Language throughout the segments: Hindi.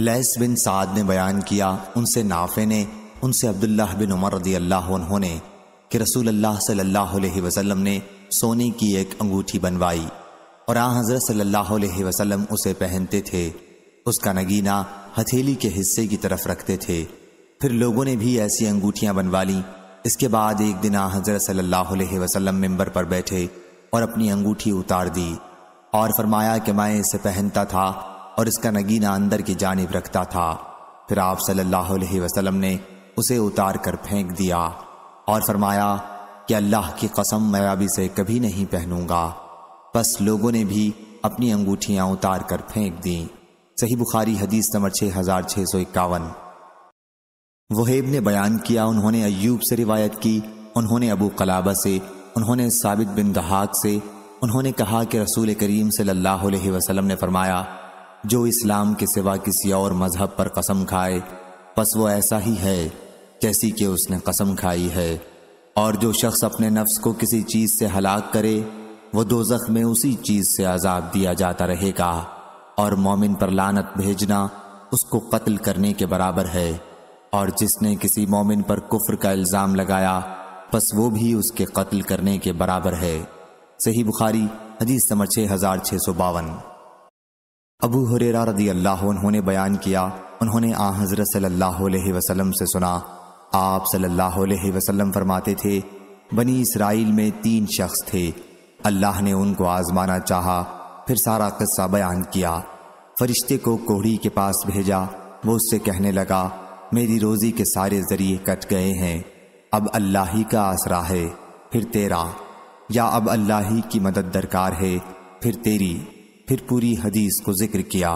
लैस बिन साद ने बयान किया उनसे नाफे ने उनसे अब्दुल्लाह बिन उमर रदी अल्लाह उन्होंने कि रसूल अल्लाह सल्लल्लाहु अलैहि वसल्लम ने सोने की एक अंगूठी बनवाई और आ हज़रत सल्लल्लाहु अलैहि वसल्लम उसे पहनते थे उसका नगीना हथेली के हिस्से की तरफ रखते थे फिर लोगों ने भी ऐसी अंगूठियाँ बनवा ली इसके बाद एक दिन आ हज़रत सल्लल्लाहु अलैहि वसल्लम पर बैठे और अपनी अंगूठी उतार दी और फरमाया कि मैं इसे पहनता था और इसका नगीना अंदर की जानब रखता था फिर आप सल्लल्लाहु अलैहि वसल्लम ने उसे उतार कर फेंक दिया और फरमाया कि अल्लाह की कसम मैं अभी से कभी नहीं पहनूंगा बस लोगों ने भी अपनी अंगूठियां उतार कर फेंक दी सही बुखारी हदीस नंबर छः हजार छः सौ इक्यावन वहेब ने बयान किया उन्होंने अयूब से रिवायत की उन्होंने अबू कलाबा से उन्होंने साबित बिन दहाक से उन्होंने कहा कि रसूल करीम सल्लल्लाहु अलैहि वसल्लम ने फरमाया जो इस्लाम के सिवा किसी और मजहब पर कसम खाए बस वो ऐसा ही है जैसी कि उसने कसम खाई है और जो शख्स अपने नफ्स को किसी चीज़ से हलाक करे वो जख़्म में उसी चीज़ से आज़ाब दिया जाता रहेगा और मोमिन पर लानत भेजना उसको कत्ल करने के बराबर है और जिसने किसी मोमिन पर कुफ्र का इल्ज़ाम लगाया बस वो भी उसके कत्ल करने के बराबर है सही बुखारी अजीज समर छः हज़ार छः सौ बावन अबू हुरेरा रदी अल्लाह उन्होंने बयान किया उन्होंने आ हज़रत सल्लल्लाहु अलैहि से सुना आप सल्लल्लाहु अलैहि फरमाते थे बनी इसराइल में तीन शख्स थे अल्लाह ने उनको आजमाना चाहा फिर सारा क़स्सा बयान किया फरिश्ते को कोहड़ी के पास भेजा वो उससे कहने लगा मेरी रोज़ी के सारे ज़रिए कट गए हैं अब अल्लाह ही का आसरा है फिर तेरा या अब अल्लाह ही की मदद दरकार है फिर तेरी फिर पूरी हदीस को जिक्र किया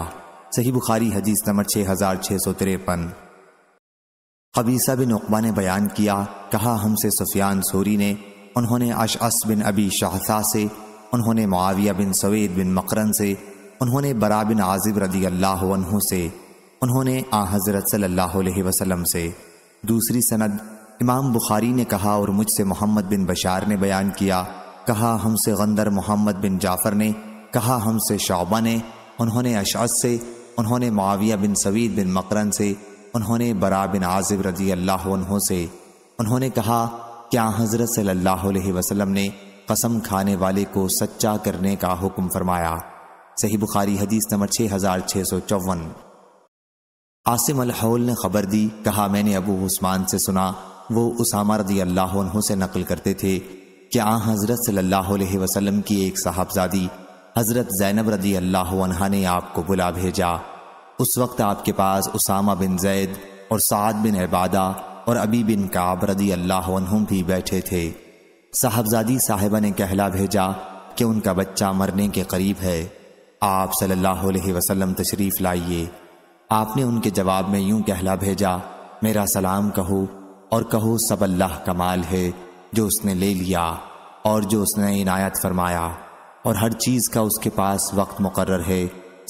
सही बुखारी हदीस नंबर छः हजार छः सौ तिरपन हबीसा बिन उकबा ने बयान किया कहा हमसे सुफियान सोरी ने उन्होंने अशअस बिन अबी शाहसा से उन्होंने मुआविया बिन सवेद बिन मकरन से उन्होंने बरा बिन आजिब रदी अल्लाह से उन्होंने आ हज़रत सल्लल्लाहु अलैहि वसल्लम से दूसरी सनद इमाम बुखारी ने कहा और मुझसे मोहम्मद बिन बशार ने बयान किया कहा हमसे गंदर मोहम्मद बिन जाफ़र ने कहा हमसे शौबा ने उन्होंने अशद से उन्होंने माविया बिन सवीद बिन मकरन से उन्होंने बरा बिन आजिब रजी अल्लाह से उन्होंने कहा क्या हज़रत वसल्लम ने कसम खाने वाले को सच्चा करने का हुक्म फरमाया सही बुखारी हदीस नंबर छः हज़ार छः सौ चौवन आसिम अलहौल ने खबर दी कहा मैंने अबू उस्मान से सुना वो उसामा रजी अल्लाह से नकल करते थे क्या हज़रत सल्लल्लाहु अलैहि की एक साहबजादी हज़रत ज़ैनब रदी अल्लाह ने आपको बुला भेजा उस वक्त आपके पास उसामा बिन जैद और साद बिन इबादा और अबी बिन काब रदी अल्लाह भी बैठे थे साहबजादी साहिबा ने कहला भेजा कि उनका बच्चा मरने के करीब है आप सल्लल्लाहु अलैहि वसल्लम तशरीफ़ लाइए आपने उनके जवाब में यूं कहला भेजा मेरा सलाम कहो और कहो सब अल्लाह कमाल है जो उसने ले लिया और जो उसने इनायत फरमाया और हर चीज़ का उसके पास वक्त मुकर है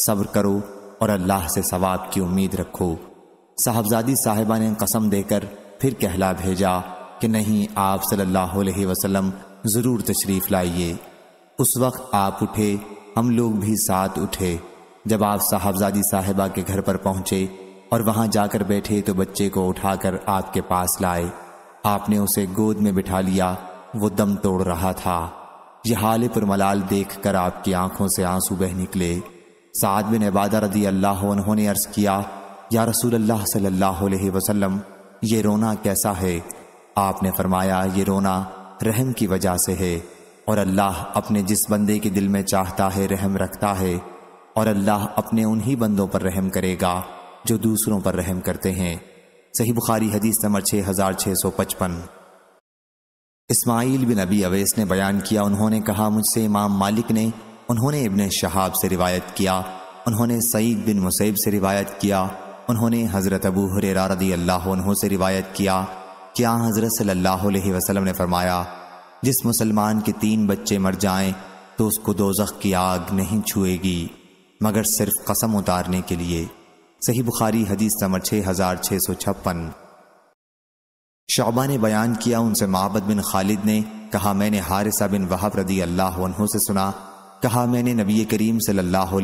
सब्र करो और अल्लाह से सवाब की उम्मीद रखो साहबजादी साहिबा ने कसम देकर फिर कहला भेजा कि नहीं आप सल्लल्लाहु अलैहि वसल्लम ज़रूर तशरीफ़ लाइए उस वक्त आप उठे हम लोग भी साथ उठे जब आप साहबजादी साहिबा के घर पर पहुँचे और वहाँ जाकर बैठे तो बच्चे को उठाकर आपके पास लाए आपने उसे गोद में बिठा लिया वो दम तोड़ रहा था ये हाल पर मलाल देख कर आपकी आंखों से आंसू बह निकले साद बिन इबादा रदी अल्लाह उन्होंने अर्ज किया या रसूल अल्लाह सल्लल्लाहु अलैहि वसल्लम ये रोना कैसा है आपने फरमाया ये रोना रहम की वजह से है और अल्लाह अपने जिस बंदे के दिल में चाहता है रहम रखता है और अल्लाह अपने उन्हीं बंदों पर रहम करेगा जो दूसरों पर रहम करते हैं सही बुखारी हदीस नंबर छः हज़ार छः सौ पचपन इस्माइल बिन अबी अवैस ने बयान किया उन्होंने कहा मुझसे इमाम मालिक ने उन्होंने इबन शहाब से रिवायत किया उन्होंने सईद बिन मुसैब से रिवायत किया उन्होंने हज़रत अबू हुरेरा रदी अल्लाह से रिवायत किया क्या हज़रत सल्लल्लाहु अलैहि वसल्लम ने फरमाया जिस मुसलमान के तीन बच्चे मर जाएं तो उसको दोजख की आग नहीं छुएगी मगर सिर्फ कसम उतारने के लिए सही बुखारी हदीस नंबर छः हज़ार छः सौ छप्पन शोबा ने बयान किया उनसे महाबद बिन खालिद ने कहा मैंने हारिसा बिन वहाब रदी अल्लाह से सुना कहा मैंने नबी करीम सल्लल्लाहु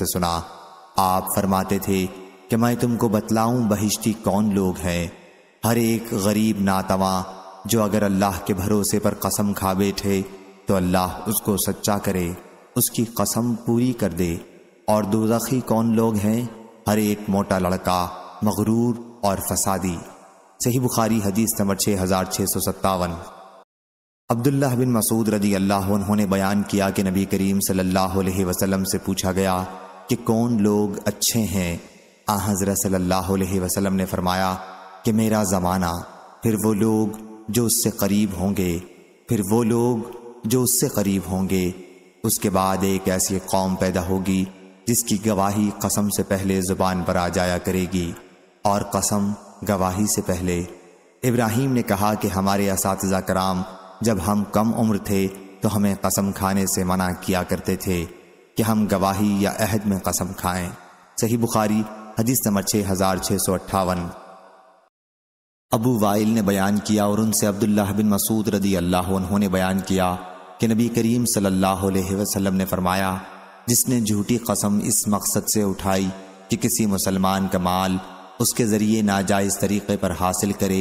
से सुना आप फरमाते थे कि मैं तुमको बतलाऊं बहिश्ती कौन लोग हैं हर एक गरीब नातवा जो अगर अल्लाह के भरोसे पर कसम खा बैठे तो अल्लाह उसको सच्चा करे उसकी कसम पूरी कर दे और दोजखी कौन लोग हैं हर एक मोटा लड़का मगरूर और फसादी सही बुखारी हदीस नंबर छः हज़ार छः सौ सत्तावन अब्दुल्ला बिन मसूद रदी अल्लाह उन्होंने बयान किया कि नबी करीम सल्लल्लाहु अलैहि वसल्लम से पूछा गया कि कौन लोग अच्छे हैं आ हज़रत सल्लल्लाहु अलैहि वसल्लम ने फरमाया कि मेरा ज़माना फिर वो लोग जो उससे करीब होंगे फिर वो लोग जो उससे करीब होंगे उसके बाद एक ऐसी कौम पैदा होगी जिसकी गवाही कसम से पहले ज़ुबान पर आ जाया करेगी और कसम गवाही से पहले इब्राहिम ने कहा कि हमारे इस कराम जब हम कम उम्र थे तो हमें कसम खाने से मना किया करते थे कि हम गवाही या अहद में कसम खाएं सही बुखारी हदीस नंबर छः हज़ार छः सौ अट्ठावन अबू वाइल ने बयान किया और उनसे अब्दुल्लाह बिन मसूद रदी अल्लाह उन्होंने बयान किया कि नबी करीम सल्लल्लाहु अलैहि वसल्लम ने फरमाया जिसने झूठी कसम इस मकसद से उठाई कि किसी मुसलमान का माल उसके ज़रिए नाजायज़ तरीक़े पर हासिल करे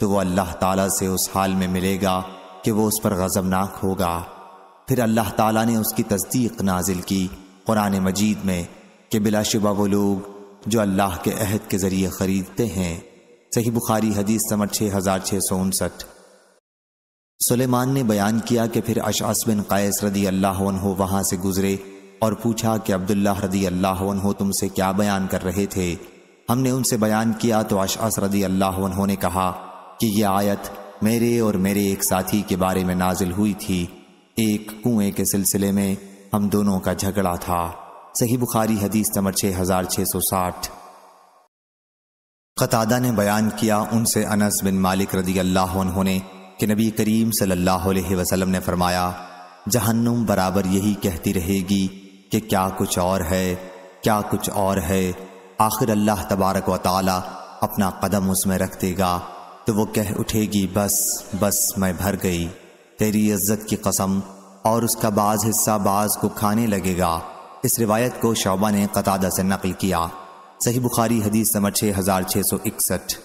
तो वो अल्लाह ताला से उस हाल में मिलेगा कि वो उस पर गज़बनाक होगा फिर अल्लाह ताला ने उसकी तस्दीक नाजिल की कुरान मजीद में कि बिलाशुबा वो लोग जो अल्लाह के अहद के ज़रिए ख़रीदते हैं सही बुखारी हदीस समर छः हज़ार छः सौ उनसठ सुलेमान ने बयान किया कि फिर अशअस बिन कैस रदी अल्लाह वहाँ से गुज़रे और पूछा कि अब्दुल्ला रदी अल्लाह तुमसे क्या बयान कर रहे थे हमने उनसे बयान किया तो अशास रदी अल्लाह उन्होंने कहा कि यह आयत मेरे और मेरे एक साथी के बारे में नाजिल हुई थी एक कुएं के सिलसिले में हम दोनों का झगड़ा था सही बुखारी हदीस नंबर छः हज़ार छः सौ साठ कतादा ने बयान किया उनसे अनस बिन मालिक रदी अल्लाह उन्होंने कि नबी करीम सल्लल्लाहु अलैहि वसल्लम ने फरमाया जहन्नुम बराबर यही कहती रहेगी कि क्या कुछ और है क्या कुछ और है आखिर अल्लाह तबारक व ताली अपना कदम उसमें रख देगा तो वो कह उठेगी बस बस मैं भर गई तेरी इज्जत की कसम और उसका बाज हिस्सा बाज को खाने लगेगा इस रिवायत को शोबा ने कतादा से नकल किया सही बुखारी हदीस नंबर छः हज़ार छः सौ इकसठ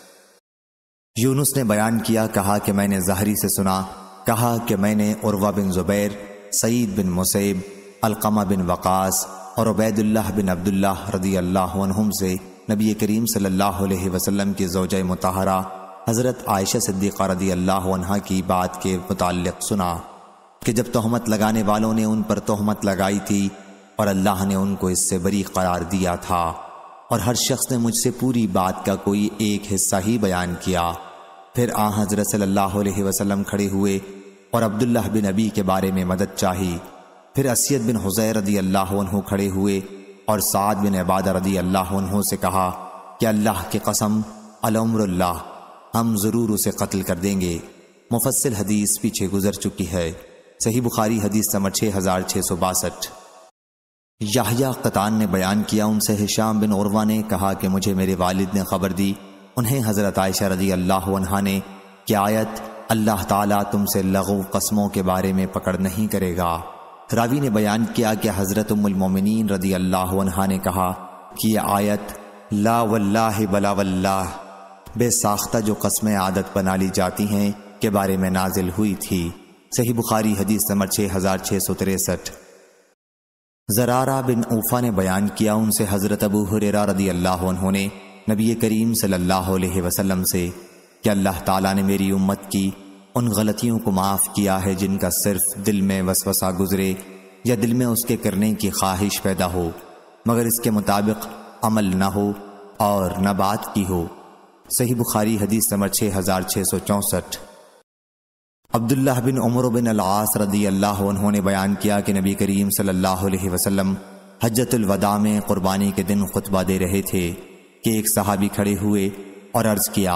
यूनुस ने बयान किया कहा कि मैंने जहरी से सुना कहा कि मैंने उर्वा बिन ज़ुबैर सईद बिन मुसैब अलकमा बिन वक़ास और अबैदुल्लाह बिन अब्दुल्ला रदी अल्लाम से नबी करीम सल्लाम अलैहि की जोज मतहरा हज़रत आयशा सिद्दीक़ा रदी अल्लाह की बात के मुतल सुना कि जब तहमत लगाने वालों ने उन पर तहमत लगाई थी और अल्लाह ने उनको इससे बरी करार दिया था और हर शख्स ने मुझसे पूरी बात का कोई एक हिस्सा ही बयान किया फिर आ हज़रत सल्लल्लाहु अलैहि वसल्लम खड़े हुए और अब्दुल्लाह बिन नबी के बारे में मदद चाही फिर असियत बिन हुजैर रदी अल्लाह खड़े हुए और साद बिन इबादा रदी अल्लाह से कहा कि अल्लाह की कसम अलमरल्ला हम ज़रूर उसे कत्ल कर देंगे मुफसल हदीस पीछे गुजर चुकी है सही बुखारी हदीस समर छः हज़ार छः सौ बासठ याहिया कतान ने बयान किया उनसे हिशाम बिन औरवा ने कहा कि मुझे मेरे वालिद ने खबर दी उन्हें हज़रत आयशा रदी अल्लाह ने कि आयत अल्लाह ताला तुमसे लघु कस्मों के बारे में पकड़ नहीं करेगा रावी ने बयान किया कि हज़रत उमिन रदी अल्लाह ने कहा कि यह आयत ला वल्लाह बला बेसाख्ता जो कस्में आदत बना ली जाती हैं के बारे में नाजिल हुई थी सही बुखारी हदीस नंबर छः हज़ार छः सौ तिरसठ जरारा बिन ऊफ़ा ने बयान किया उनसे हज़रत अबू हुरेरा रदी अल्लाह ने नबी करीम सल्ला अलैहि से कि अल्लाह ताला ने मेरी उम्मत की उन गलतियों को माफ़ किया है जिनका सिर्फ दिल में वसवसा गुजरे या दिल में उसके करने की ख्वाहिश पैदा हो मगर इसके मुताबिक अमल न हो और न बात की हो सही बुखारी हदीस नंबर छः हज़ार छः सौ चौंसठ Abdullah bin Umar bin Alas रदी अल्लाह उन्होंने बयान किया कि नबी करीम सल्लल्लाहु अलैहि वसल्लम में क़ुरबानी के दिन खुतबा दे रहे थे कि एक सहाबी खड़े हुए और अर्ज़ किया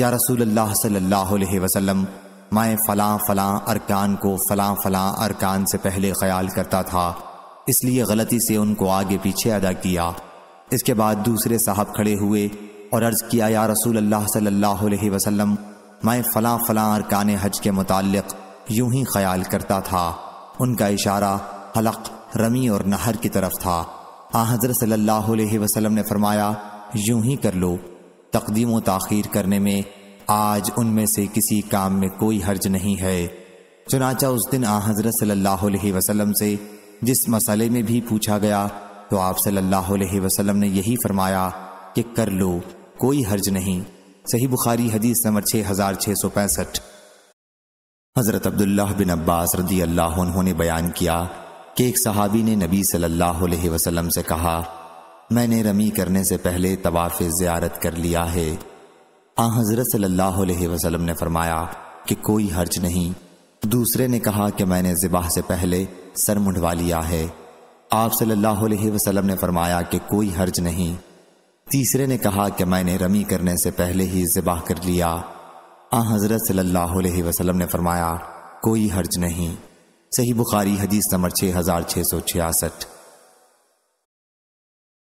या रसूल अल्लाह सल्लल्लाहु अलैहि वसल्लम मैं फ़लाँ फ़लाँ अरकान को फ़लाँ फ़लाँ अरकान से पहले ख्याल करता था इसलिए गलती से उनको आगे पीछे अदा किया इसके बाद दूसरे साहब खड़े हुए और अर्ज़ किया या रसूल अल्लाह सल्लल्लाहु अलैहि वसल्लम मैं फ़लाँ फ़लाँ अरकान हज के मुतालिक यूं ही ख्याल करता था उनका इशारा हलक रमी और नहर की तरफ था आ हज़रत सल्लल्लाहु अलैहि वसल्लम ने फरमाया यूं ही कर लो तकदीम तखिर करने में आज उनमें से किसी काम में कोई हर्ज नहीं है चुनाचा उस दिन आ हज़रत वसल्लम से जिस मसले में भी पूछा गया तो आप सल्लाह वसल्लम ने यही फरमाया कि कर लो कोई हर्ज नहीं सही बुखारी हदीस नंबर छः हज़ार छः सौ पैंसठ हज़रत अब्दुल्ला बिन अब्बास रदी अल्लाह उन्होंने बयान किया कि एक सहाबी ने नबी सल्लल्लाहु वसलम से कहा मैंने रमी करने से पहले तवाफ़ ज़्यारत कर लिया है आ हज़रत सल्लल्लाहु अलैहि वसल्लम ने फरमाया कि कोई हर्ज नहीं दूसरे ने कहा कि मैंने ज़िबाह से पहले सर मुंडवा लिया है आप सल्लल्लाहु अलैहि वसल्लम ने फरमाया कि कोई हर्ज नहीं तीसरे ने कहा कि मैंने रमी करने से पहले ही ज़िबाह कर लिया आ हज़रत सल्लल्लाहु अलैहि वसल्लम ने फरमाया कोई हर्ज नहीं सही बुखारी हदीस नंबर छः हज़ार छः सौ छियासठ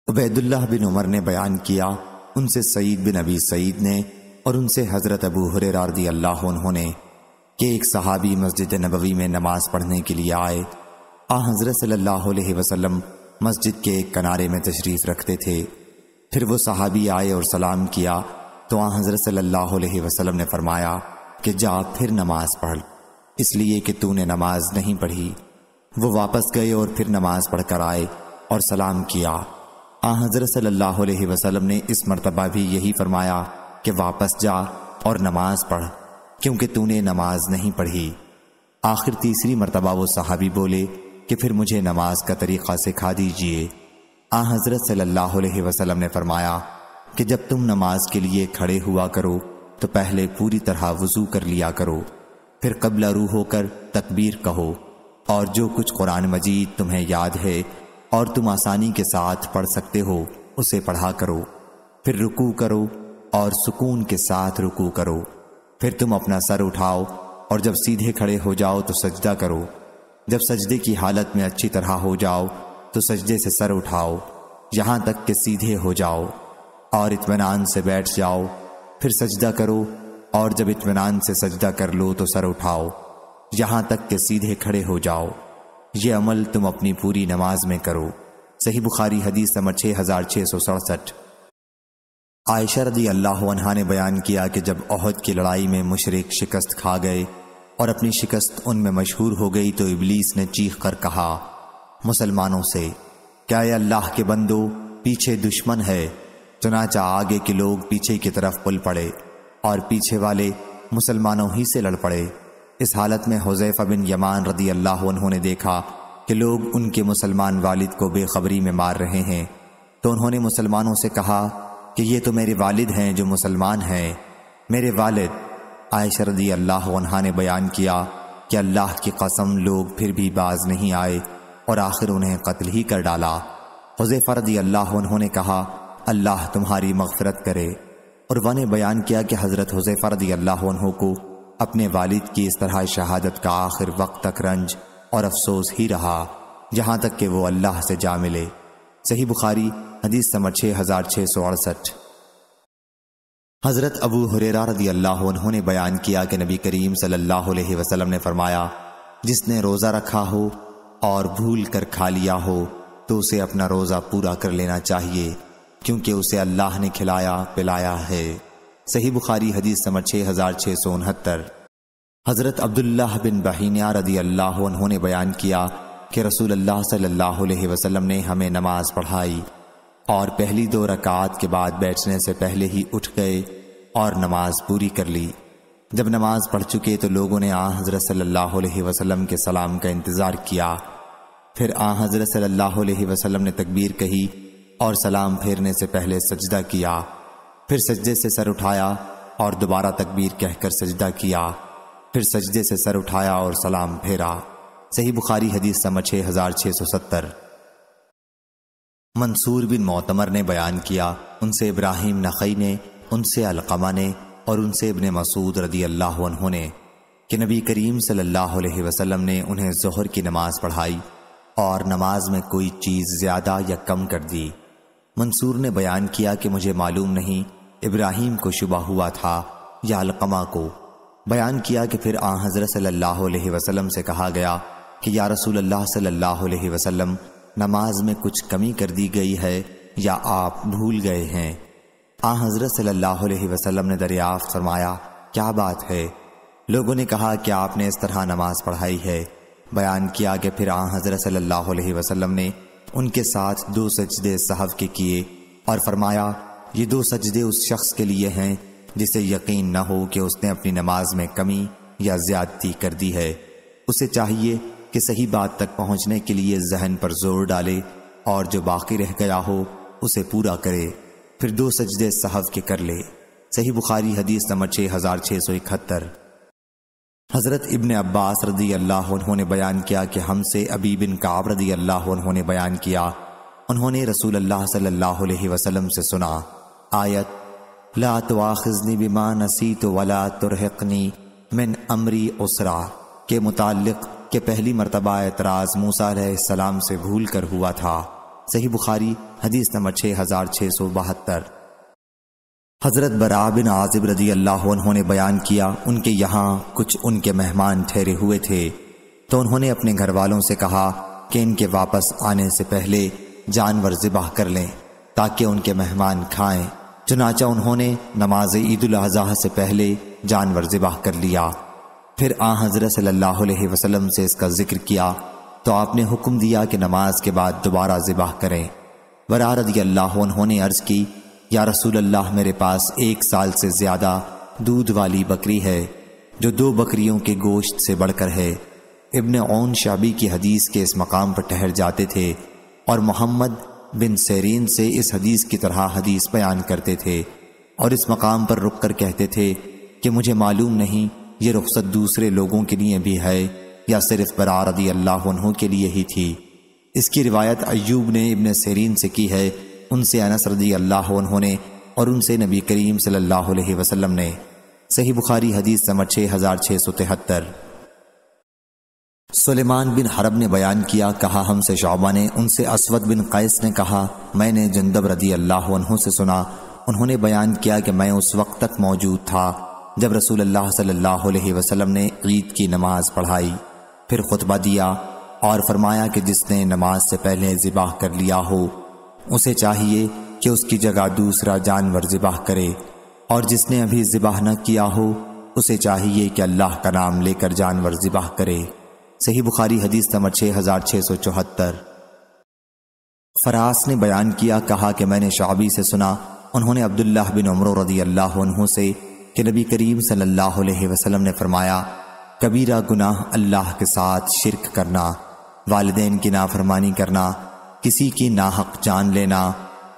उबैदुल्लाह बिन उमर ने बयान किया उनसे सईद बिन अबी सईद ने और उनसे हज़रत अबू हुररारदी अल्लाह उन्होंने कि एक सहाबी मस्जिद नबवी में नमाज पढ़ने के लिए आए आ हज़रत सल्लल्लाहु अलैहि वसल्लम मस्जिद के एक किनारे में तशरीफ़ रखते थे फिर वो सहाबी आए और सलाम किया तो आ हज़रत सल्लल्लाहु अलैहि वसल्लम ने फरमाया कि जा फिर नमाज पढ़ इसलिए कि तूने नमाज नहीं पढ़ी वो वापस गए और फिर नमाज पढ़कर आए और सलाम किया आ हज़रत सल्लल्लाहु अलैहि वसल्लम ने इस मरतबा भी यही फरमाया कि वापस जा और नमाज पढ़ क्योंकि तूने नमाज नहीं पढ़ी आखिर तीसरी मरतबा वो सहाबी बोले कि फिर मुझे नमाज का तरीक़ा सिखा दीजिए आ हज़रत सल्लल्लाहु अलैहि वसल्लम ने फरमाया कि जब तुम नमाज के लिए खड़े हुआ करो तो पहले पूरी तरह वजू कर लिया करो फिर कबला रू होकर तकबीर कहो और जो कुछ कुरान मजीद तुम्हें याद है और तुम आसानी के साथ पढ़ सकते हो उसे पढ़ा करो फिर रुकू करो और सुकून के साथ रुकू करो फिर तुम अपना सर उठाओ और जब सीधे खड़े हो जाओ तो सजदा करो जब सजदे की हालत में अच्छी तरह हो जाओ तो सजदे से सर उठाओ यहाँ तक कि सीधे हो जाओ और इतमान से बैठ जाओ फिर सजदा करो और जब इतमान से सजदा कर लो तो सर उठाओ यहाँ तक कि सीधे खड़े हो जाओ ये अमल तुम अपनी पूरी नमाज में करो सही बुखारी हदीस नंबर छः हज़ार छः सौ सड़सठ आयशर रदी अल्लाह ने बयान किया कि जब अहद की लड़ाई में मुशरक शिकस्त खा गए और अपनी शिकस्त उनमें मशहूर हो गई तो इबलीस ने चीख कर कहा मुसलमानों से क्या ये अल्लाह के बंदो पीछे दुश्मन है चुनाचा आगे के लोग पीछे की तरफ पुल पड़े और पीछे वाले मुसलमानों ही से लड़ पड़े इस हालत में हुजैफा बिन यमान रदी अल्लाह उन्होंने देखा कि लोग उनके मुसलमान वालिद को बेखबरी में मार रहे हैं तो उन्होंने मुसलमानों से कहा कि ये तो मेरे वालिद हैं जो मुसलमान हैं मेरे वालिद आयशा रदी अल्लाह ने बयान किया कि अल्लाह की कसम लोग फिर भी बाज नहीं आए और आखिर उन्हें कत्ल ही कर डाला हुजैफा रदी अल्लाह उन्होंने कहा अल्लाह तुम्हारी मगफरत करे और वह ने बयान किया कि हज़रत हुजैफा रदी अल्लाह को अपने वालिद की इस तरह शहादत का आखिर वक्त तक रंज और अफसोस ही रहा जहां तक कि वो अल्लाह से जा मिले सही बुखारी हदीस समर छः हज़ार छः सौ अड़सठ हज़रत अबू हुरेरा रदी अल्लाह उन्होंने बयान किया कि नबी करीम सल्लल्लाहु अलैहि वसल्लम ने फरमाया जिसने रोज़ा रखा हो और भूल कर खा लिया हो तो उसे अपना रोज़ा पूरा कर लेना चाहिए क्योंकि उसे अल्लाह ने खिलाया पिलाया है सही बुखारी हदीस नंबर छः हज़ार छः सौ उनहत्तर हज़रत अब्दुल्ला बिन बहिनिया रदी अल्लाह उन्होंने बयान किया कि रसूल अल्लाह सल्लल्लाहु अलैहि वसल्लम ने हमें नमाज पढ़ाई और पहली दो रकात के बाद बैठने से पहले ही उठ गए और नमाज पूरी कर ली जब नमाज पढ़ चुके तो लोगों ने आ हज़रत सल्लल्लाहु अलैहि वसल्लम के सलाम का इंतज़ार किया फिर आ हज़रत सल्लल्लाहु अलैहि वसल्लम ने तकबीर कही और सलाम फेरने से पहले सजदा किया फिर सजदे से सर उठाया और दोबारा तकबीर कहकर सजदा किया फिर सजदे से सर उठाया और सलाम फेरा सही बुखारी हदीस नंबर छः हजार छः सौ सत्तर मंसूर बिन मोतमर ने बयान किया उनसे इब्राहिम नखई ने उनसे अलकमा ने और उनसे इबन मसूद रदी अल्लाह ने कि नबी करीम सल्लल्लाहु अलैहि वसल्लम ने उन्हें जहर की नमाज पढ़ाई और नमाज में कोई चीज़ ज़्यादा या कम कर दी मंसूर ने बयान किया कि मुझे मालूम नहीं इब्राहिम को शुबा हुआ था या अलकमा को बयान किया कि फिर आ हज़रत सल्लल्लाहु अलैहि वसल्लम से कहा गया कि या रसूल अल्लाह सल्लल्लाहु अलैहि वसल्लम नमाज में कुछ कमी कर दी गई है या आप भूल गए हैं आ हज़रत सल्लल्लाहु अलैहि वसल्लम ने दरियाफ फरमाया क्या बात है लोगों ने कहा कि आपने इस तरह नमाज पढ़ाई है बयान किया कि फिर आ हज़रत सल्लल्लाहु अलैहि वसल्लम ने उनके साथ दो सजदे सहव के किए और फरमाया ये दो सजदे उस शख्स के लिए हैं जिसे यकीन न हो कि उसने अपनी नमाज में कमी या ज्यादती कर दी है उसे चाहिए कि सही बात तक पहुंचने के लिए जहन पर जोर डाले और जो बाकी रह गया हो उसे पूरा करे फिर दो सजदे सहव के कर ले सही बुखारी हदीस नंबर छः हज़ार छः सौ इकहत्तर हज़रत इबन अब्बास रदी अल्लाह उन्होंने बयान किया कि हमसे अबी बिन काब रदी अल्लाह उन्होंने बयान किया उन्होंने रसूल अल्लाह सल्लल्लाहु अलैहि वसल्लम से सुना आयत ला तो आखिजनी बिमा नसी तो वला तुरहकनी मिन अमरी उसरा के मुतालिक के पहली मरतबा एतराज़ मूसा से भूल कर हुआ था सही बुखारी हदीस नंबर छः हज़ार छः सौ बहत्तर हज़रत बरा बिन आजिब रजी अल्लाह उन्होंने बयान किया उनके यहाँ कुछ उनके मेहमान ठहरे हुए थे तो उन्होंने अपने घर वालों से कहा कि इनके वापस आने से पहले जानवर ज़िबाह कर लें ताकि उनके मेहमान खाएं चुनाचा उन्होंने नमाज ईद अजहा से पहले जानवर ज़िबाह कर लिया फिर आ हज़रत सल्लल्लाहु वसलम से इसका जिक्र किया तो आपने हुक्म दिया कि नमाज के बाद दोबारा ज़िबाह करें वरा अल्लाह उन्होंने अर्ज़ की या रसूल अल्लाह मेरे पास एक साल से ज़्यादा दूध वाली बकरी है जो दो बकरियों के गोश्त से बढ़कर है इब्न ओन शाबी की हदीस के इस मकाम पर ठहर जाते थे और मोहम्मद बिन सरीन से इस हदीस की तरह हदीस बयान करते थे और इस मकाम पर रुक कर कहते थे कि मुझे मालूम नहीं ये रुख्सत दूसरे लोगों के लिए भी है या सिर्फ बरारदी रदी अल्लाह के लिए ही थी इसकी रिवायत अयूब ने इबन सरीन से की है उनसे अनस रदी अल्लाह ने और उनसे नबी करीम सल्ला वसलम ने सही बुखारी हदीस समर छः हज़ार छः सौ तिहत्तर सुलेमान बिन हरब ने बयान किया कहा हमसे शोबा ने उनसे असवद बिन कैस ने कहा मैंने जंदब रदी अल्लाह से सुना उन्होंने बयान किया कि मैं उस वक्त तक मौजूद था जब रसूल अल्लाह सल्लल्लाहु अलैहि वसल्लम ने ईद की नमाज पढ़ाई फिर खुतबा दिया और फरमाया कि जिसने नमाज से पहले ज़िबाह कर लिया हो उसे चाहिए कि उसकी जगह दूसरा जानवर ज़िबाह करे और जिसने अभी ज़िबाह न किया हो उसे चाहिए कि अल्लाह का नाम लेकर जानवर ज़िबाह करे सही बुखारी हदीस नंबर छः हज़ार छः सौ चौहत्तर फरास ने बयान किया कहा कि मैंने शाबी से सुना उन्होंने अब्दुल्ला बिन उमर रदी अल्लाह से कि नबी करीम सल्लल्लाहु अलैहि वसल्लम ने फरमाया कबीरा गुनाह अल्लाह के साथ शिरक करना वालदेन की नाफरमानी करना किसी की नाहक जान लेना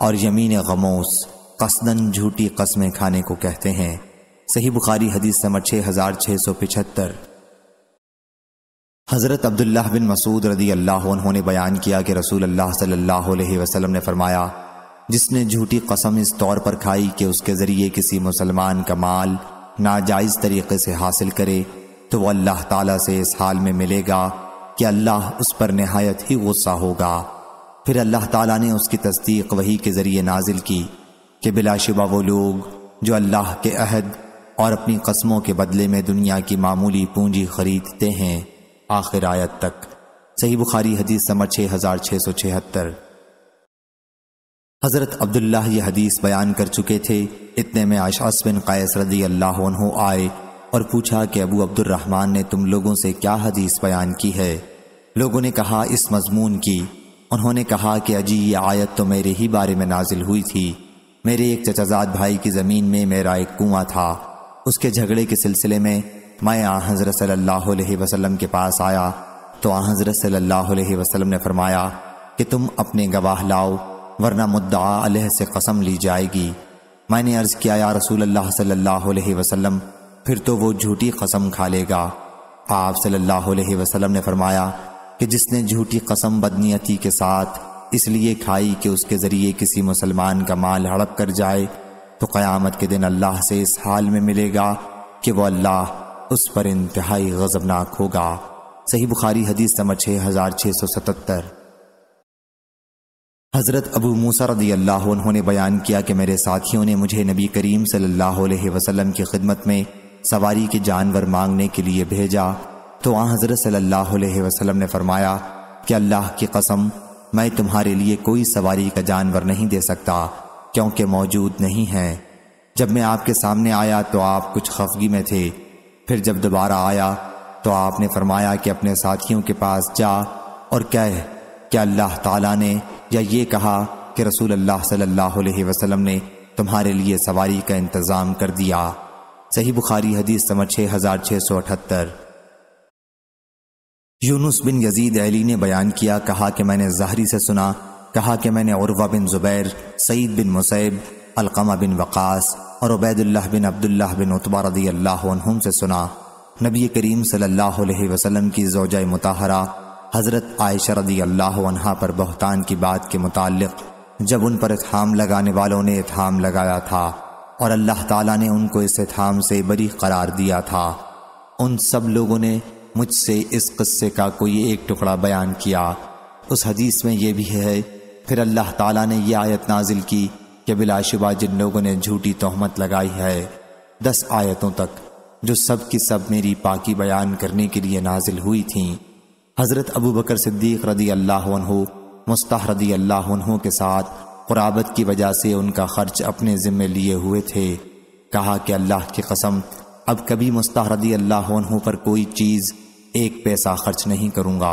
और यमीन गमोस कसदन झूठी कस्में खाने को कहते हैं सही बुखारी हदीस नंबर छः हज़ार छः सौ पिछहत्तर हज़रत अब्दुल्लाह बिन मसूद रदी अल्लाह उन्होंने बयान किया कि रसूल अल्लाह सल्लल्लाहु अलैहि वसल्लम ने फरमाया जिसने झूठी कसम इस तौर पर खाई कि उसके ज़रिए किसी मुसलमान का माल नाजायज़ तरीके से हासिल करे तो वह अल्लाह ताला से इस हाल में मिलेगा कि अल्लाह उस पर नहायत ही गुस्सा होगा फिर अल्लाह ताला ने उसकी तस्दीक वही के ज़रिए नाजिल की कि बिलाशुबा वो लोग जो अल्लाह के अहद और अपनी कस्मों के बदले में दुनिया की मामूली पूंजी खरीदते हैं आखिर आयत तक सही बुखारी हदीस समर छः हज़ार छः सौ छिहत्तर हज़रत अब्दुल्लाह ये हदीस बयान कर चुके थे इतने में आशास बिन कैस रदी अल्लाह आए और पूछा कि अबू अब्दुलरहमान ने तुम लोगों से क्या हदीस बयान की है लोगों ने कहा इस मजमून की उन्होंने कहा कि अजी ये आयत तो मेरे ही बारे में नाजिल हुई थी मेरे एक चचाजाद भाई की ज़मीन में मेरा एक कुआं था उसके झगड़े के सिलसिले में मैं आ हज़रत सल्लल्लाहु अलैहि वसल्लम के पास आया तो आ हज़रत सल्लल्लाहु अलैहि वसल्लम ने फरमाया कि तुम अपने गवाह लाओ वरना मुद्दा अलह से कसम ली जाएगी मैंने अर्ज़ किया या रसूल अल्लाह सल्लल्लाहु अलैहि वसल्लम फिर तो वो झूठी कसम खा लेगा आप सल्लल्लाहु अलैहि वसल्लम ने फरमाया कि जिसने झूठी कसम बदनीयती के साथ इसलिए खाई कि उसके ज़रिए किसी मुसलमान का माल हड़प कर जाए तो क़यामत के दिन अल्लाह से इस हाल में मिलेगा कि वह अल्लाह उस पर इंतहाई गजबनाक होगा सही बुखारी हदीस नंबर छः हज़ार छः सौ सतहत्तर हज़रत अबू मूसा रदी अल्लाह उन्होंने बयान किया कि मेरे साथियों ने मुझे नबी करीम सल्लल्लाहु अलैहि वसल्लम की खिदमत में सवारी के जानवर मांगने के लिए भेजा तो वहाँ हज़रत सल्लल्लाहु अलैहि वसल्लम ने फरमाया कि अल्लाह की कसम मैं तुम्हारे लिए कोई सवारी का जानवर नहीं दे सकता क्योंकि मौजूद नहीं है जब मैं आपके सामने आया तो आप कुछ खफगी में थे फिर जब दोबारा आया तो आपने फरमाया कि अपने साथियों के पास जा और कह क्या अल्लाह ताला ने या ये कहा कि रसूल अल्लाह सल्लल्लाहु अलैहि वसल्लम ने तुम्हारे लिए सवारी का इंतज़ाम कर दिया सही बुखारी हदीस समझ छः हज़ार छः सौ अठहत्तर यूनुस बिन यजीद अली ने बयान किया कहा कि मैंने जहरी से सुना कहा कि मैंने उर्वा बिन जुबैर सईद बिन मुसैब अलकमा बिन वक़ास और उबैदुल्लाह बिन अब्दुल्लाह बिन उतबा रदी अल्लाह से सुना नबी करीम सल्लल्लाहु अलैहि वसल्लम की जोजा मुताहरा हज़रत आयशा रदी अल्लाह पर बहतान की बात के मुतालिक जब उन पर इथाम लगाने वालों ने इथाम लगाया था और अल्लाह ताला ने उनको इस इथाम से बरी करार दिया था उन सब लोगों ने मुझसे इस किस्से का कोई एक टुकड़ा बयान किया उस हदीस में यह भी है फिर अल्लाह ताला ने यह आयत नाजिल की कि बिलाशुबा जिन लोगों ने झूठी तोहमत लगाई है दस आयतों तक जो सब की सब मेरी पाकी बयान करने के लिए नाजिल हुई थी हज़रत अबू बकर सिद्दीक़ रदी अल्लाह मुस्ताह रदी अल्लाह के साथ क़ुराबत की वजह से उनका ख़र्च अपने ज़िम्मे लिए हुए थे कहा कि अल्लाह की कसम अब कभी मुस्ताह रदी अल्लाह पर कोई चीज़ एक पैसा खर्च नहीं करूँगा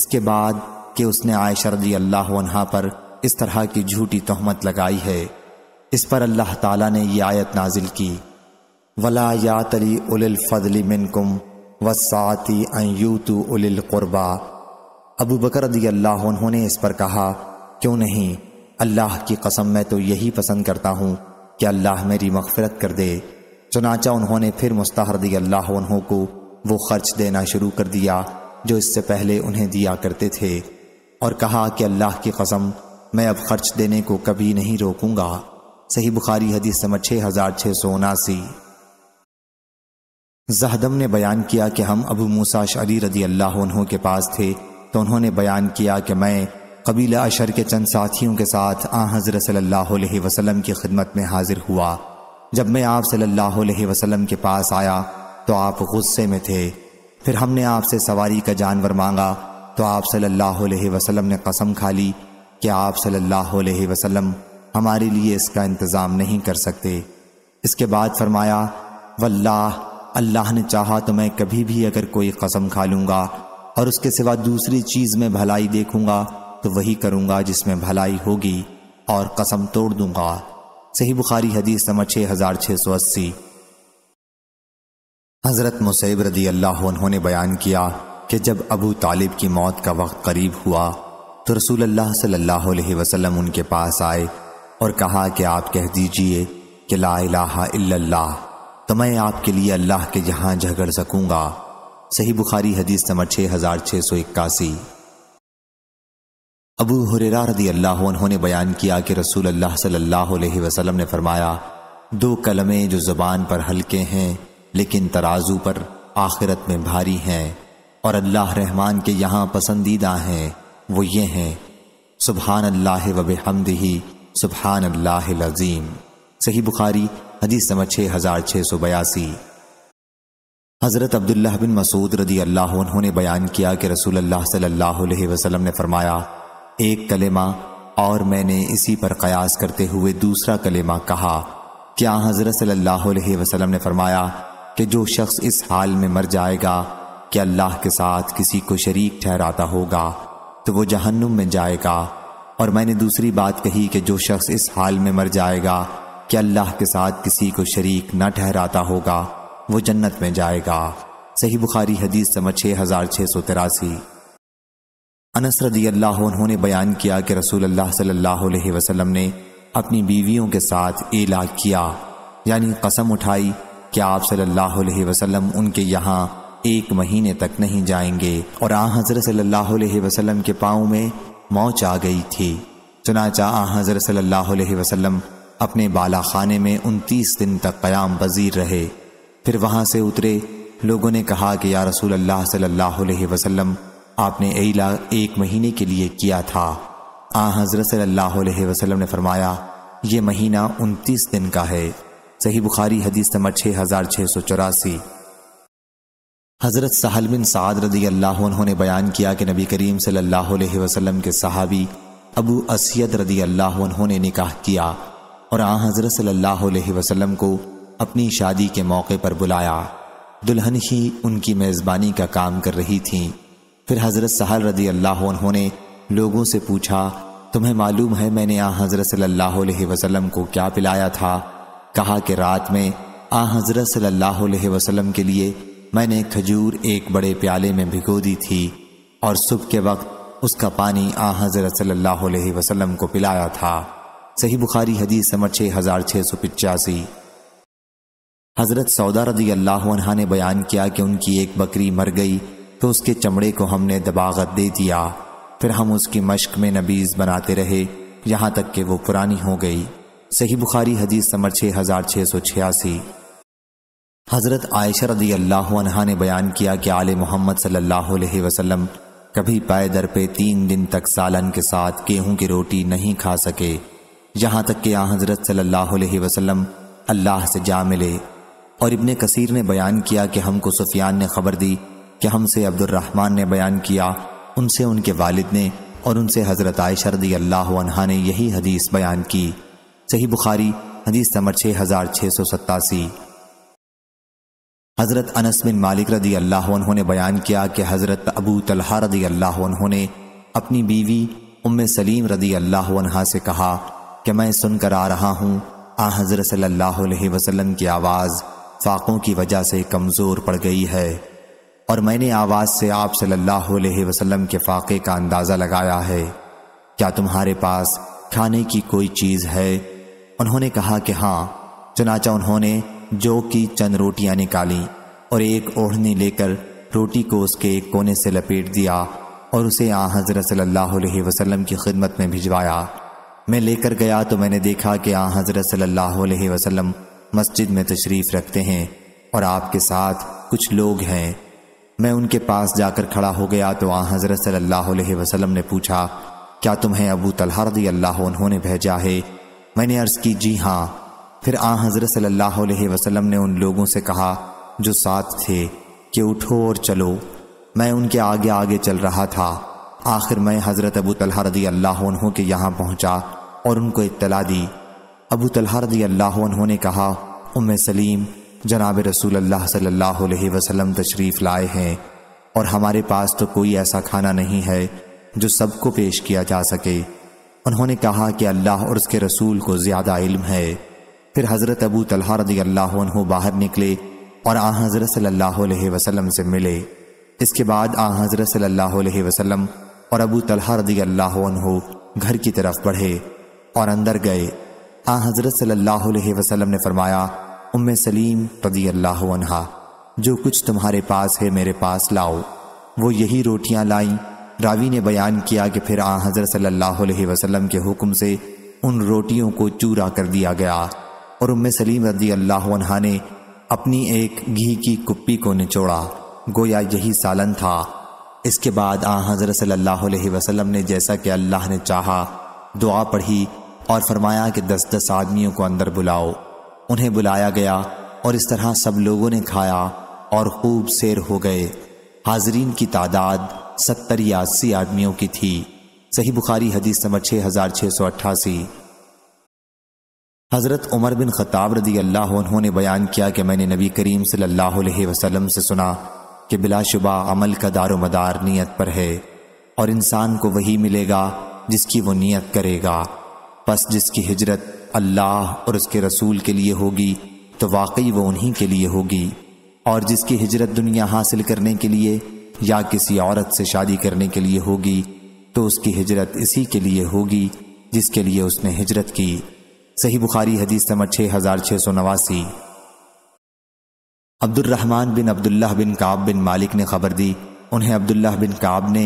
इसके बाद कि उसने आयशा रदी अल्लाह पर इस तरह की झूठी तोहमत लगाई है इस पर अल्लाह ताला ने यह आयत नाजिल की वला या तली उलफली मिनकुम वसाती अयूतु उलकुरबा अबू बकर रदी अल्लाह उन्होंने इस पर कहा क्यों नहीं अल्लाह की कसम मैं तो यही पसंद करता हूँ कि अल्लाह मेरी मफफरत कर दे चुनाचा उन्होंने फिर मुस्ताहरदी अल्लाह उन्हों को वो खर्च देना शुरू कर दिया जो इससे पहले उन्हें दिया करते थे और कहा कि अल्लाह की कसम मैं अब खर्च देने को कभी नहीं रोकूंगा सही बुखारी हदीस नंबर छः हजार छः सौ उनासी जहदम ने बयान किया कि हम अबू मूसा शरी रदी अल्लाह के पास थे तो उन्होंने बयान किया कि मैं कबीला अशर के चंद साथियों के साथ आ हज़रत सल्लल्लाहु अलैहि वसल्लम की खिदमत में हाजिर हुआ जब मैं आप सल्लल्लाहु अलैहि वसल्लम के पास आया तो आप गुस्से में थे फिर हमने आपसे सवारी का जानवर मांगा तो आप सल्लल्लाहु अलैहि वसल्लम ने कसम खा ली कि आप सल्लल्लाहु अलैहि वसल्लम हमारे लिए इसका इंतज़ाम नहीं कर सकते इसके बाद फरमाया वल्लाह अल्लाह ने चाहा तो मैं कभी भी अगर कोई कसम खा लूँगा और उसके सिवा दूसरी चीज़ में भलाई देखूँगा तो वही करूँगा जिसमें भलाई होगी और कसम तोड़ दूँगा सही बुखारी हदीस नंबर छः हज़ार छः सौ अस्सी हज़रत मुसैब रदी अल्लाह उन्होंने बयान किया कि जब अबू तालिब की मौत का वक्त करीब हुआ तो रसूल अल्लाह सल्लल्लाहु अलैहि वसल्लम उनके पास आए और कहा कि आप कह दीजिए कि ला इलाहा इल्लल्लाह तो मैं आपके लिए अल्लाह के यहाँ झगड़ सकूंगा सही बुखारी हदीस नंबर छः हजार छः सौ इक्यासी अबू हुररा रदी अल्लाह उन्होंने बयान किया कि रसूल अल्लाह सल्लल्लाहु अलैहि वसल्लम ने फरमाया दो कलमे जो ज़ुबान पर हल्के हैं लेकिन तराजू पर आखिरत में भारी हैं और अल्लाह रहमान के यहाँ पसंदीदा हैं वो ये हैं सुबहान अल्लाह वब हमदही सुबहान अल्लाह सही बुखारी हदीस नंबर छः हज़ार छः सौ बयासी हज़रत अब्दुल्ला बिन मसूद रदी अल्लाह उन्होंने बयान किया कि रसूल अल्लाह सल्लल्लाहु अलैहि वसल्लम ने फरमाया एक कलेमा और मैंने इसी पर कयास करते हुए दूसरा कलेमा कहा क्या हज़रत सल्लल्लाहु अलैहि वसल्लम ने फरमाया कि जो शख्स इस हाल में मर जाएगा कि अल्लाह के साथ किसी को शरीक ठहराता होगा तो वो जहन्नुम में जाएगा और मैंने दूसरी बात कही कि जो शख्स इस हाल में मर जाएगा कि अल्लाह के साथ किसी को शरीक न ठहराता होगा वो जन्नत में जाएगा सही बुखारी हदीस समझ छः हज़ार छः सौ तिरासी अनस अल्लाह उन्होंने बयान किया कि रसूल अल्लाह सल्लल्लाहु अलैहि वसल्लम ने अपनी बीवियों के साथ एला किया यानी कसम उठाई कि आप सल्लल्लाहु अलैहि वसल्लम उनके यहाँ एक महीने तक नहीं जाएंगे और आ हजरत सल्लल्लाहु अलैहि वसल्लम के पाँव में मौच आ गई थी चुनाचा आ हजरत सल्लल्लाहु अलैहि वसल्लम अपने बाला खाने में उनतीस दिन तक क़याम पजीर रहे फिर वहाँ से उतरे लोगों ने कहा कि या रसूल अल्लाह सल्लल्लाहु अलैहि वसल्लम आपने एला एक महीने के लिए किया था आ हजरत सल्लल्लाहु अलैहि वसल्लम ने फरमाया ये महीना उनतीस दिन का है सही बुखारी हदीस नंबर छः हज़ार छः सौ चौरासी हज़रत साहल बिन साद रदी अल्लाह उन्होंने बयान किया कि नबी करीम सल्लल्लाहु अलैहि वसल्लम के सहाबी अबू असियत रदी अल्लाह उन्होंने निकाह किया और आ हज़रत सल्लल्लाहु अलैहि वसल्लम को अपनी शादी के मौके पर बुलाया दुल्हन ही उनकी मेज़बानी का काम कर रही थी फिर हज़रत साहल रदी अल्लाह उन्होंने लोगों से पूछा तुम्हें मालूम है मैंने आ हज़रत सल्लल्लाहु अलैहि वसल्लम को क्या पिलाया था कहा कि रात में आ हज़रत सल्लल्लाहु अलैहि वसल्लम के लिए मैंने खजूर एक बड़े प्याले में भिगो दी थी और सुबह के वक्त उसका पानी आ हज़रत सल्लल्लाहु अलैहि वसल्लम को पिलाया था सही बुखारी हदीस नंबर छः हज़ार छः सौ पिचासी हज़रत सौदा रदी अल्लाह ने बयान किया कि उनकी एक बकरी मर गई तो उसके चमड़े को हमने दबागत दे दिया फिर हम उसकी मश्क में नबीज़ बनाते रहे यहाँ तक कि वो पुरानी हो गई सही बुखारी हदीस नंबर छः हज़ार छः सौ छियासी हज़रत आयशा रदी अल्लाह ने बयान किया कि आल मोहम्मद सल्लल्लाहु अलैहि वसल्लम कभी पाए दर पे तीन दिन तक सालन के साथ गेहूं की रोटी नहीं खा सके यहाँ तक कि यहाँ हज़रत सल्लल्लाहु अलैहि वसल्लम अल्लाह से जा मिले और इब्ने कसीर ने बयान किया कि हमको सुफियान ने खबर दी कि हमसे अब्दुलरहमान ने बयान किया उनसे उनके वालिद ने और उनसे हज़रत आयशा रदी अल्लाह ने यही हदीस बयान की सही बुखारी हदीस नंबर छः हज़ार छः सौ सत्तासी हज़रत अनस बिन मालिक रदी अल्लाह ने बयान किया कि हज़रत अबू तलहा रदी अल्लाह ने अपनी बीवी उम सलीम रदी अल्लाह से कहा कि मैं सुनकर आ रहा हूँ आ हज़रत सल्लल्लाहु अलैहि वसल्लम की आवाज़ फाकों की वजह से कमज़ोर पड़ गई है और मैंने आवाज़ से आप सल्लल्लाहु अलैहि वसल्लम के फाके का अंदाज़ा लगाया है क्या तुम्हारे पास खाने की कोई चीज़ है उन्होंने कहा कि हाँ चुनाचा उन्होंने जो की चंद रोटियां निकाली और एक ओढ़नी लेकर रोटी को उसके एक कोने से लपेट दिया और उसे आ हज़रत सल्लल्लाहु अलैहि वसल्लम की खिदमत में भिजवाया मैं लेकर गया तो मैंने देखा कि आ हज़रत सल्लल्लाहु अलैहि वसल्लम मस्जिद में तशरीफ़ रखते हैं और आपके साथ कुछ लोग हैं मैं उनके पास जाकर खड़ा हो गया तो आ हज़रत सल्लल्लाहु अलैहि वसल्लम ने पूछा क्या तुम्हें अबू तलहा अल्लाह उन्होंने भेजा है मैंने अर्ज़ की जी हाँ फिर आ हजरत सल्लल्लाहु अलैहि वसल्लम ने उन लोगों से कहा जो साथ थे कि उठो और चलो मैं उनके आगे आगे चल रहा था आखिर मैं हज़रत अबू तलहा रदी अल्लाह के यहाँ पहुँचा और उनको इत्तला दी अबू तलहा रदी अल्लाह ने कहा उम सलीम जनाब रसूल अल्लाह सल्लल्लाहु अलैहि वसल्लम तशरीफ़ लाए हैं और हमारे पास तो कोई ऐसा खाना नहीं है जो सबको पेश किया जा सके उन्होंने कहा कि अल्लाह और उसके रसूल को ज़्यादा इल्म है फिर हज़रत अबू तलहा रजी अल्लाह बाहर निकले और आ हज़रत सल्लल्लाहु वसलम से मिले इसके बाद आ हज़रत सल्लल्लाहु वसलम और अबू तलहा रजी अल्लाह घर की तरफ बढ़े और अंदर गए आ हज़रत सल्लल्लाहु अलैहि ने फरमाया उम सलीम रजी अल्लाह जो कुछ तुम्हारे पास है मेरे पास लाओ वो यही रोटियाँ लाईं रावी ने बयान किया कि फिर आ हज़रत सल्लल्लाहु अलैहि के हुक्म से उन रोटियों को चूरा कर दिया गया और उम्मे सलीम रजी अल्लाह ने अपनी एक घी की कुप्पी को निचोड़ा गोया यही सालन था इसके बाद आ हज़रत सल्लल्लाहु अलैहि वसल्लम ने जैसा कि अल्लाह ने चाहा दुआ पढ़ी और फरमाया कि दस दस आदमियों को अंदर बुलाओ उन्हें बुलाया गया और इस तरह सब लोगों ने खाया और खूब सैर हो गए हाजरीन की तादाद सत्तर या अस्सी आदमियों की थी सही बुखारी हदीस नंबर छः हज़ार छः सौ अट्ठासी हज़रत उमर बिन ख़ताब रदी अल्लाह उन्होंने बयान किया कि मैंने नबी करीम सल्लल्लाहु अलैहि से सुना कि बिलाशुबा अमल का दारो मदार नीयत पर है और इंसान को वही मिलेगा जिसकी वो नीयत करेगा बस जिसकी हजरत अल्लाह और उसके रसूल के लिए होगी तो वाकई वो उन्हीं के लिए होगी और जिसकी हजरत दुनिया हासिल करने के लिए या किसी औरत से शादी करने के लिए होगी तो उसकी हजरत इसी के लिए होगी जिसके लिए उसने हजरत की सही बुखारी हदीस नंबर छः हज़ार छः सौ नवासी अब्दुलरहमान बिन अब्दुल्ला बिन काब बिन मालिक ने खबर दी उन्हें अब्दुल्ला बिन काब ने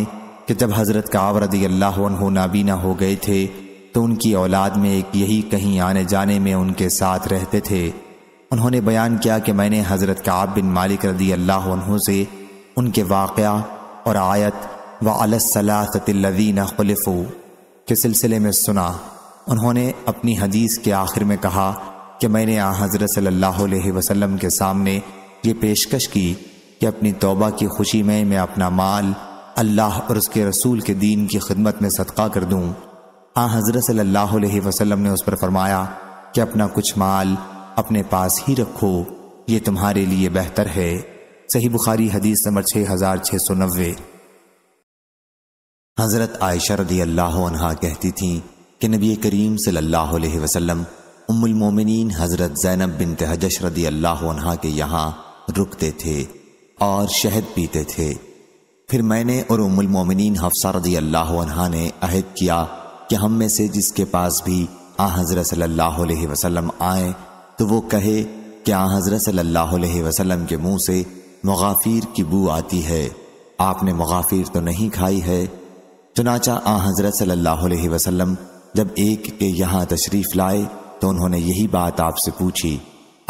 कि जब हज़रत काब रदी अल्लाह नाबीना हो गए थे तो उनकी औलाद में एक यही कहीं आने जाने में उनके साथ रहते थे उन्होंने बयान किया कि मैंने हज़रत काब बिन मालिक रदी अल्लाह से उनके वाक़ और आयत व अलसलातलदीन के सिलसिले में सुना उन्होंने अपनी हदीस के आखिर में कहा कि मैंने आ हज़रत सल्लल्लाहु अलैहि वसल्लम के सामने ये पेशकश की कि अपनी तौबा की खुशी में मैं अपना माल अल्लाह और उसके रसूल के दीन की खिदमत में सदका कर दूँ आ हज़रत सल्लल्लाहु अलैहि वसल्लम ने उस पर फरमाया कि अपना कुछ माल अपने पास ही रखो ये तुम्हारे लिए बेहतर है सही बुखारी हदीस नंबर छः हज़ार छः सौ नब्बे हज़रत आयशा रदी अल्लाह कहती थीं कि नबी करीम सल्लल्लाहु अलैहि वसल्लम उम्मुल मोमिनीन हज़रत ज़ैनब बिन तहजश रदी अल्लाह के यहाँ रुकते थे और शहद पीते थे फिर मैंने और उम्मुल मोमिनीन हफ्सा रदी अल्लाह ने अहद किया कि हम में से जिसके पास भी आ हज़रत सल्लल्लाहु अलैहि वसल्लम आए तो वो कहे कि आ हज़रत सल्लल्लाहु अलैहि वसल्लम के मुँह से मुगाफिर की बू आती है आपने मुगाफिर तो नहीं खाई है चुनाचा आ हज़रत सल्लल्लाहु अलैहि वसल्लम जब एक के यहाँ तशरीफ लाए तो उन्होंने यही बात आपसे पूछी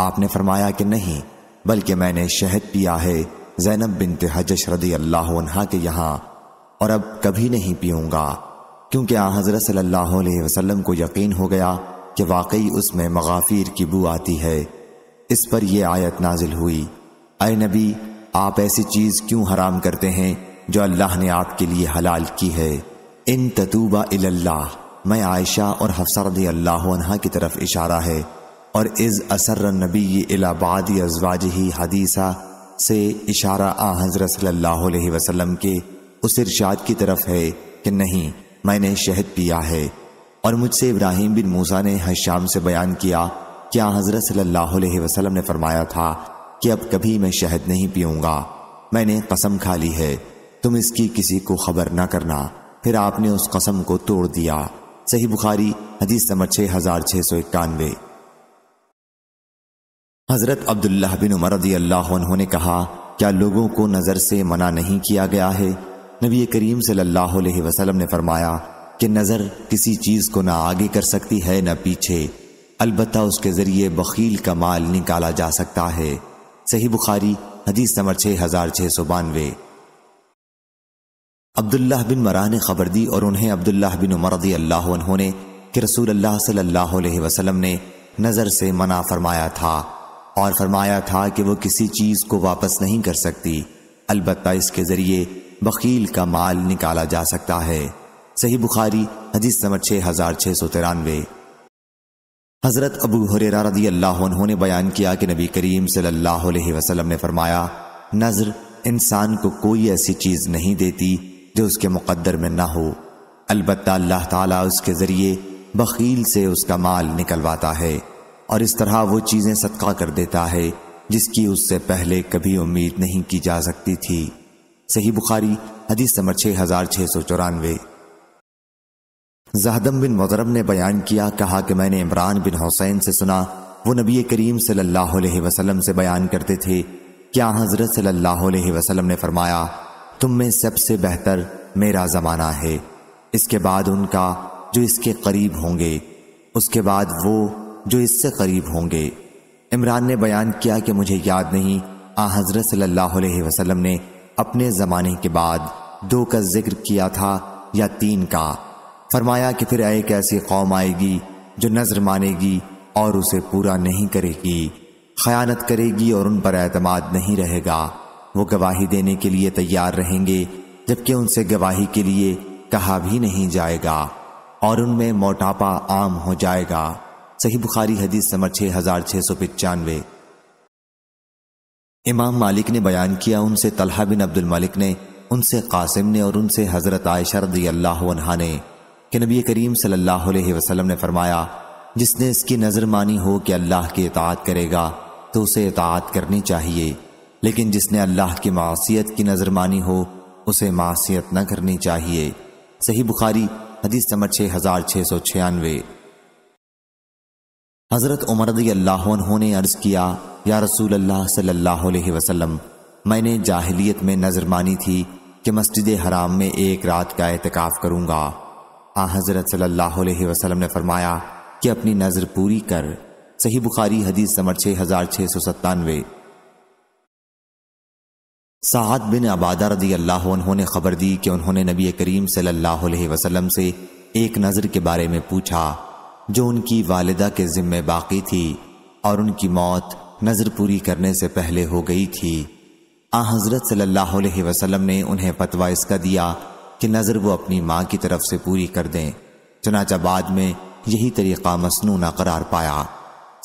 आपने फरमाया कि नहीं बल्कि मैंने शहद पिया है जैनब बिन हजश रदी अल्लाह के यहाँ और अब कभी नहीं पीऊँगा क्योंकि आ हज़रत सल्लल्लाहु अलैहि वसल्लम को यकीन हो गया कि वाकई उसमें मगाफिर की बू आती है इस पर यह आयत नाजिल हुई अय नबी आप ऐसी चीज़ क्यों हराम करते हैं जो अल्लाह ने आपके लिए हलाल की है इन ततूबा इल्लाह मैं आयशा और हफ्सा रदी अल्लाह की तरफ इशारा है और इज़ असर नबी इलाबादी अजवाज ही हदीसा से इशारा आ हज़रत सल्लल्लाहु अलैहि वसल्लम के उस इर्शाद की तरफ है कि नहीं मैंने शहद पिया है और मुझसे इब्राहिम बिन मूसा ने शाम से बयान किया कि आ हज़रत सल्लल्लाहु अलैहि वसल्लम ने फरमाया था कि अब कभी मैं शहद नहीं पीऊँगा मैंने कसम खा ली है तुम इसकी किसी को खबर न करना फिर आपने उस कसम को तोड़ दिया सही बुखारी हदीस नंबर छः हज़ार छः सौ इक्यानवे हज़रत अब्दुल्लाह बिन उमर रदी अल्लाह उन्होंने कहा क्या लोगों को नज़र से मना नहीं किया गया है नबी करीम सल्लल्लाहु अलैहि वसल्लम ने फरमाया कि नज़र किसी चीज़ को ना आगे कर सकती है ना पीछे अलबत् उसके ज़रिए बकील का माल निकाला जा सकता है सही बुखारी हदीस नंबर छः हज़ार छः सौ बानवे अब्दुल्लाह बिन मरा ने खबर दी और उन्हें अब्दुल्लाह बिन उमर रदी अल्लाह उन्होंने कि रसूल अल्लाह सल्लल्लाहु अलैहि वसल्लम ने नज़र से मना फरमाया था और फरमाया था कि वो किसी चीज़ को वापस नहीं कर सकती अलबत् इसके ज़रिए बकील का माल निकाला जा सकता है सही बुखारी हदीस नंबर छः हज़ार छः सौ तिरानवे हज़रत अबू हुरेरा रदी अल्लाह उन्होंने बयान किया कि नबी करीम सल्लल्लाहु अलैहि वसल्लम ने फरमाया नज़र इंसान को कोई ऐसी चीज़ नहीं देती जो उसके मुकद्दर में ना हो अलबत् अल्लाह ताला उसके ज़रिए बखील से उसका माल निकलवाता है और इस तरह वो चीज़ें सदका कर देता है जिसकी उससे पहले कभी उम्मीद नहीं की जा सकती थी सही बुखारी हदीस नंबर छः हज़ार छः सौ चौरानवे जहदम बिन मजरम ने बयान किया कहा कि मैंने इमरान बिन हुसैन से सुना वो नबी करीम सल्लल्लाहु अलैहि वसल्लम से बयान करते थे क्या हज़रत सल्लल्लाहु अलैहि वसल्लम ने फरमाया तुम में सबसे बेहतर मेरा ज़माना है इसके बाद उनका जो इसके करीब होंगे उसके बाद वो जो इससे करीब होंगे इमरान ने बयान किया कि मुझे याद नहीं आ हज़रत सल्लल्लाहु अलैहि वसल्लम ने अपने ज़माने के बाद दो का जिक्र किया था या तीन का फरमाया कि फिर एक ऐसी कौम आएगी जो नजर मानेगी और उसे पूरा नहीं करेगी खयानत करेगी और उन पर अतमाद नहीं रहेगा वो गवाही देने के लिए तैयार रहेंगे जबकि उनसे गवाही के लिए कहा भी नहीं जाएगा और उनमें मोटापा आम हो जाएगा सही बुखारी हदीस समर छः हजार छः सौ पचानवे इमाम मालिक ने बयान किया उनसे तलहा बिन अब्दुल मलिक ने उनसे कासिम ने और उनसे हज़रत आयशा रदी अल्लाह ने कि नबी करीम सल्लल्लाहु अलैहि वसल्लम ने फरमाया जिसने इसकी नज़र मानी हो कि अल्लाह की इतात करेगा तो उसे इतात करनी चाहिए लेकिन जिसने अल्लाह की मासीत की नज़र मानी हो उसे मासीत न करनी चाहिए सही बुखारी हदीस नंबर छः हज़ार छः सौ छियानवे हज़रत उमर ने अर्ज़ किया या रसूल अल्लाह सल्लल्लाहु अलैहि वसल्लम मैंने जाहिलियत में नज़र मानी थी कि मस्जिद हराम में एक रात का एहतिकाफ़ करूंगा आ हज़रत सल्लल्लाहु अलैहि वसल्लम ने फरमाया कि अपनी नज़र पूरी कर सही बुखारी हदीस नंबर छः हज़ार छः सौ सत्तानवे साद बिन अबादा रदी अल्लाह उन्होंने खबर दी कि उन्होंने नबी करीम सल्लल्लाहु अलैहि वसल्लम से एक नज़र के बारे में पूछा जो उनकी वालदा के ज़िम्मे बाकी थी और उनकी मौत नज़र पूरी करने से पहले हो गई थी आ हज़रत सल्लल्लाहु अलैहि वसल्लम ने उन्हें फतवा इसका दिया कि नज़र वो अपनी माँ की तरफ से पूरी कर दें चनाचा बाद में यही तरीक़ा मसनू करार पाया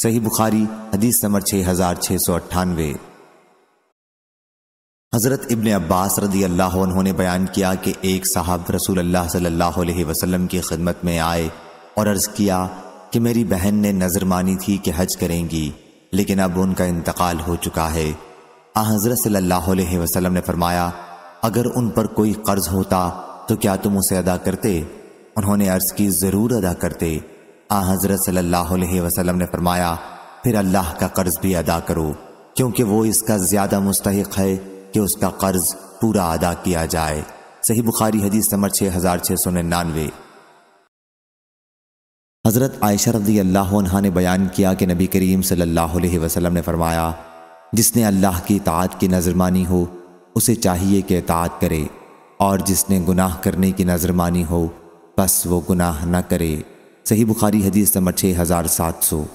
सही बुखारी हदीस समर छः हज़ार छः सौ अट्ठानवे हज़रत इब्ने अब्बास रदी अल्लाह उन्होंने बयान किया कि एक साहब रसूल अल्लाह सल्लल्लाहु अलैहि वसल्लम की खिदमत में आए और अर्ज़ किया कि मेरी बहन ने नज़र मानी थी कि हज करेंगी लेकिन अब उनका इंतकाल हो चुका है आ हज़रत सल्लल्लाहु अलैहि वसल्लम ने फरमाया अगर उन पर कोई कर्ज़ होता तो क्या तुम उसे अदा करते उन्होंने अर्ज़ की ज़रूर अदा करते आ हज़रत सल्लल्लाहु अलैहि वसल्लम ने फरमाया फिर अल्लाह का कर्ज़ भी अदा करो क्योंकि वो इसका ज़्यादा मुस्तक है कि उसका कर्ज पूरा अदा किया जाए सही बुखारी हदीस नंबर छः हजार छः सौ निन्यानवे हज़रत आयशा रदी अल्लाह ने बयान किया कि नबी करीम सल्लल्लाहु अलैहि वसल्लम ने फरमाया जिसने अल्लाह की तात की नज़र मानी हो उसे चाहिए कि तात करे और जिसने गुनाह करने की नज़र मानी हो बस वो गुनाह न करे सही बुखारी हदीस नंबर छः हज़ार सात सौ